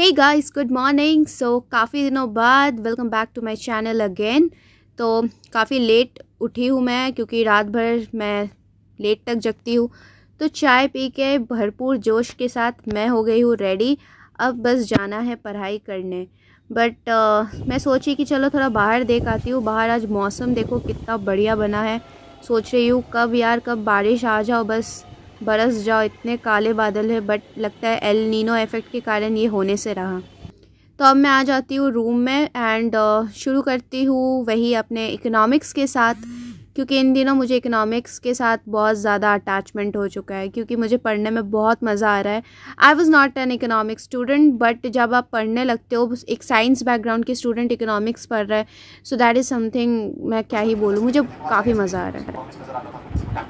हे guys good morning so काफ़ी दिनों बाद welcome back to my channel again तो काफ़ी लेट उठी हूँ मैं क्योंकि रात भर मैं लेट तक जगती हूँ तो चाय पी के भरपूर जोश के साथ मैं हो गई हूँ रेडी अब बस जाना है पढ़ाई करने बट uh, मैं सोची कि चलो थोड़ा बाहर देख आती हूँ बाहर आज मौसम देखो कितना बढ़िया बना है सोच रही हूँ कब यार कब बारिश आ जाओ बस बरस जाओ इतने काले बादल है बट लगता है एल नीनो इफ़ेक्ट के कारण ये होने से रहा तो अब मैं आ जाती हूँ रूम में एंड uh, शुरू करती हूँ वही अपने इकोनॉमिक्स के साथ क्योंकि इन दिनों मुझे इकोनॉमिक्स के साथ बहुत ज़्यादा अटैचमेंट हो चुका है क्योंकि मुझे पढ़ने में बहुत मज़ा आ रहा है I was not an economics student but जब आप पढ़ने लगते हो एक साइंस बैकग्राउंड के स्टूडेंट इकोनॉमिक्स पढ़ रहा है सो दैट इज़ समथिंग मैं क्या ही बोलूँ मुझे काफ़ी मज़ा आ रहा है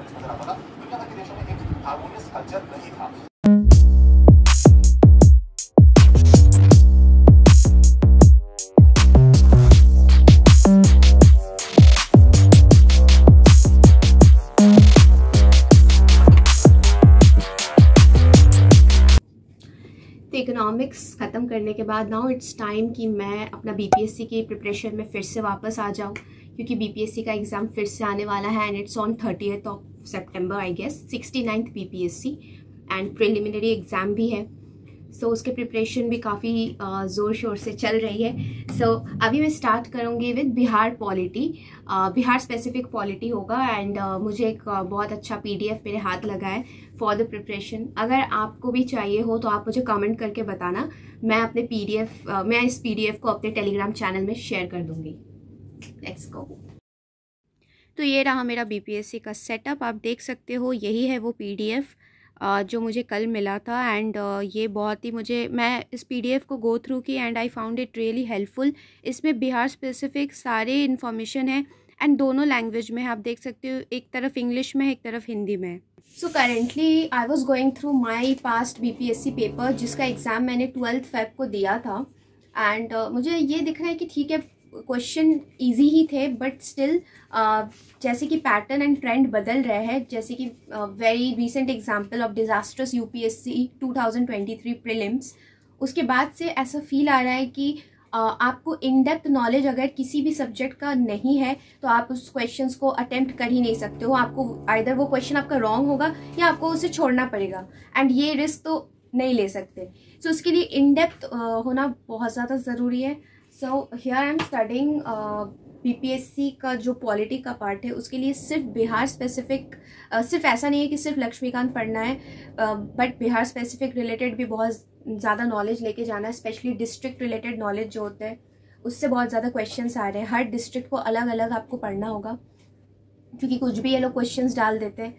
इकोनॉमिक्स ख़त्म करने के बाद नाउ इट्स टाइम कि मैं अपना बीपीएससी की प्रिपरेशन में फिर से वापस आ जाऊँ क्योंकि बीपीएससी का एग्ज़ाम फिर से आने वाला है and it's on thirty of September I guess sixty ninth B and preliminary exam भी है सो so, उसके प्रिपरेशन भी काफ़ी ज़ोर शोर से चल रही है सो so, अभी मैं स्टार्ट करूँगी with Bihar polity Bihar specific polity होगा एंड uh, मुझे एक uh, बहुत अच्छा पीडीएफ मेरे हाथ लगा है फॉर द प्रिपरेशन अगर आपको भी चाहिए हो तो आप मुझे कमेंट करके बताना मैं अपने पीडीएफ uh, मैं इस पीडीएफ को अपने टेलीग्राम चैनल में शेयर कर दूँगी लेट्स गो तो ये रहा मेरा बी का सेटअप आप देख सकते हो यही है वो पी जो मुझे कल मिला था एंड ये बहुत ही मुझे मैं इस पीडीएफ को गो थ्रू की and I found it really helpful इसमें बिहार स्पेसिफिक सारे इन्फॉर्मेशन है एंड दोनों लैंग्वेज में आप देख सकते हो एक तरफ इंग्लिश में एक तरफ हिंदी में so currently I was going through my past B P S C paper जिसका एग्ज़ाम मैंने ट्वेल्थ फेब को दिया था एंड uh, मुझे ये दिख रहा है कि ठीक है क्वेश्चन इजी ही थे बट स्टिल uh, जैसे कि पैटर्न एंड ट्रेंड बदल रहे हैं जैसे कि very recent example of disasters UPSC 2023 prelims उसके बाद से ऐसा फील आ रहा है कि uh, आपको इन डेप्थ नॉलेज अगर किसी भी सब्जेक्ट का नहीं है तो आप उस क्वेश्चन को अटेम्प्ट कर ही नहीं सकते हो आपको आइधर वो क्वेश्चन आपका रॉन्ग होगा या आपको उसे छोड़ना पड़ेगा एंड ये रिस्क तो नहीं ले सकते सो so, उसके लिए इन डेप्थ uh, होना बहुत ज़्यादा ज़रूरी है so here I am starting C का जो पॉलिटी का पार्ट है उसके लिए सिर्फ बिहार स्पेसिफिक uh, सिर्फ ऐसा नहीं है कि सिर्फ लक्ष्मीकांत पढ़ना है but uh, Bihar specific related भी बहुत ज़्यादा नॉलेज लेके जाना है स्पेशली डिस्ट्रिक्ट रिलेटेड नॉलेज जो होते हैं उससे बहुत ज़्यादा क्वेश्चन आ रहे हैं हर डिस्ट्रिक्ट को अलग अलग आपको पढ़ना होगा क्योंकि कुछ भी ये लोग क्वेश्चन डाल देते हैं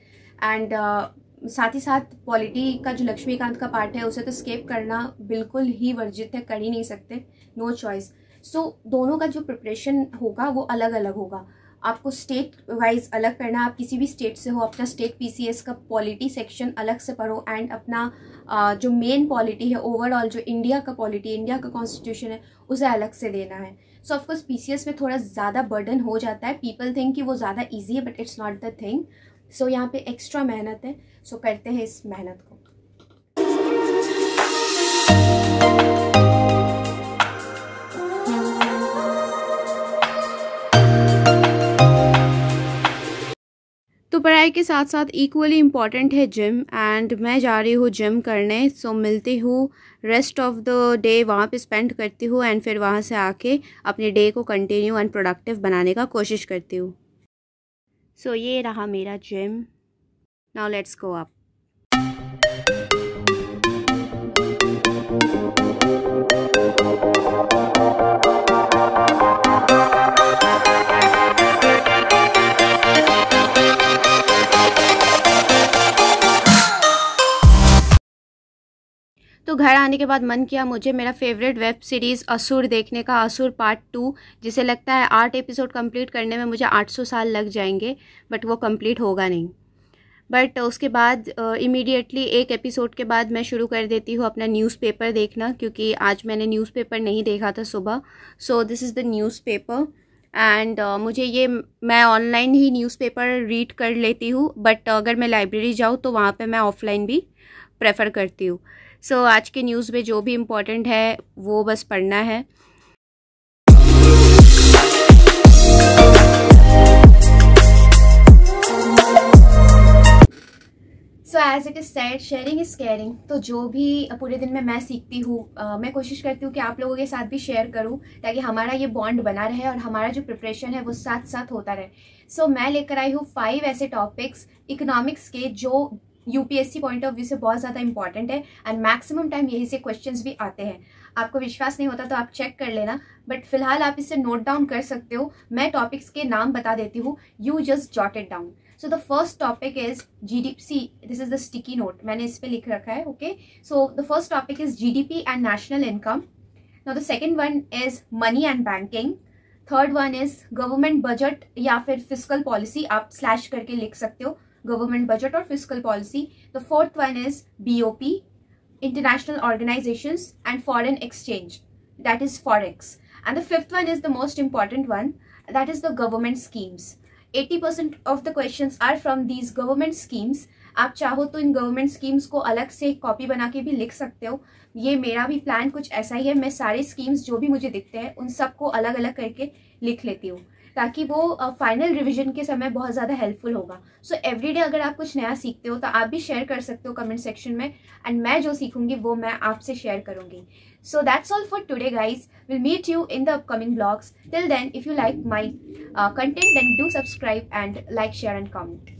एंड uh, साथ ही साथ पॉलिटी का जो लक्ष्मीकांत का पार्ट है उसे तो स्केप करना बिल्कुल ही वर्जित है कर ही नहीं सकते no no choice so so, दोनों का जो प्रिपरेशन होगा वो अलग अलग होगा आपको स्टेट वाइज अलग करना है आप किसी भी स्टेट से हो अपना स्टेट पीसीएस का पॉलिटी सेक्शन अलग से पढ़ो एंड अपना आ, जो मेन पॉलिटी है ओवरऑल जो इंडिया का पॉलिटी इंडिया का कॉन्स्टिट्यूशन है उसे अलग से देना है सो ऑफकोर्स पी एस में थोड़ा ज़्यादा बर्डन हो जाता है पीपल थिंक कि वो ज़्यादा ईजी है but it's not the thing so यहाँ पे एक्स्ट्रा मेहनत है सो so करते हैं इस मेहनत को के साथ साथ इक्वली इम्पॉर्टेंट है जिम एंड मैं जा रही हूँ जिम करने सो so, मिलती हूँ रेस्ट ऑफ द डे वहाँ पे स्पेंड करती हूँ एंड फिर वहाँ से आके अपने डे को कंटिन्यू एंड प्रोडक्टिव बनाने का कोशिश करती हूँ सो so, ये रहा मेरा gym now let's go up घर आने के बाद मन किया मुझे मेरा फेवरेट वेब सीरीज़ असुर देखने का असुर पार्ट टू जिसे लगता है आठ एपिसोड कंप्लीट करने में मुझे 800 साल लग जाएंगे बट वो कंप्लीट होगा नहीं बट उसके बाद इमीडिएटली एक एपिसोड के बाद मैं शुरू कर देती हूँ अपना न्यूज़पेपर देखना क्योंकि आज मैंने न्यूज़पेपर नहीं देखा था सुबह so this is the newspaper and uh, मुझे ये मैं ऑनलाइन ही न्यूज़पेपर रीड कर लेती हूँ बट अगर मैं लाइब्रेरी जाऊँ तो वहाँ पे मैं ऑफलाइन भी प्रेफर करती हूँ सो so, आज के न्यूज़ में जो भी इम्पोर्टेंट है वो बस पढ़ना है so as it is said sharing is caring तो जो भी पूरे दिन में मैं सीखती हूँ मैं कोशिश करती हूँ कि आप लोगों के साथ भी शेयर करूँ ताकि हमारा ये बॉन्ड बना रहे और हमारा जो प्रिपरेशन है वो साथ साथ होता रहे सो so, मैं लेकर आई हूँ फाइव ऐसे टॉपिक्स इकोनॉमिक्स के जो यूपीएससी पॉइंट ऑफ व्यू से बहुत ज़्यादा इंपॉर्टेंट है एंड मैक्सिमम टाइम यही से क्वेश्चन भी आते हैं आपको विश्वास नहीं होता तो आप चेक कर लेना बट फिलहाल आप इसे नोट डाउन कर सकते हो मैं टॉपिक्स के नाम बता देती हूँ you just jot it down so the first topic is G D C this is the sticky note मैंने इस पर लिख रखा है okay so the first topic is G D P and national income now the second one is money and banking third one is government budget या फिर physical policy आप slash करके लिख सकते हो government budget or fiscal policy. The fourth one is BOP, international organizations and foreign exchange, that is Forex. And the fifth one is the most important one, that is the government schemes. 80% of the questions are from these government schemes. आप चाहो तो in government schemes को अलग से copy बना के भी लिख सकते हो ये मेरा भी प्लान कुछ ऐसा ही है मैं सारे स्कीम्स जो भी मुझे दिखते हैं उन सबको अलग अलग करके लिख लेती हूँ ताकि वो फाइनल रिविजन के समय बहुत ज़्यादा हेल्पफुल होगा सो so, एवरीडे अगर आप कुछ नया सीखते हो तो आप भी शेयर कर सकते हो कमेंट सेक्शन में एंड मैं जो सीखूंगी वो मैं आपसे शेयर करूंगी so that's all for today guys will meet you in the upcoming blogs till then if you like my content then do subscribe and like share and comment